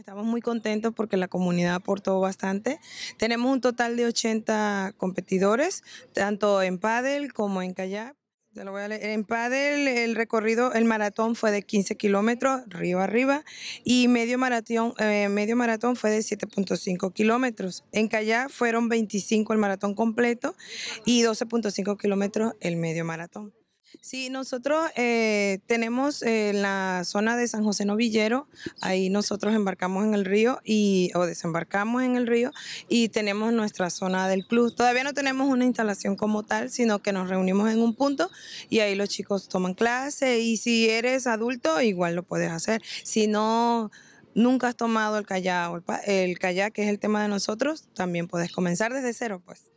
Estamos muy contentos porque la comunidad aportó bastante. Tenemos un total de 80 competidores, tanto en pádel como en kayak. En pádel el recorrido, el maratón fue de 15 kilómetros, río arriba, y medio maratón, eh, medio maratón fue de 7.5 kilómetros. En kayak fueron 25 el maratón completo y 12.5 kilómetros el medio maratón. Sí, nosotros eh, tenemos eh, en la zona de San José Novillero, ahí nosotros embarcamos en el río y, o desembarcamos en el río y tenemos nuestra zona del club. Todavía no tenemos una instalación como tal, sino que nos reunimos en un punto y ahí los chicos toman clase y si eres adulto igual lo puedes hacer. Si no nunca has tomado el kayak, el kayak que es el tema de nosotros, también puedes comenzar desde cero, pues.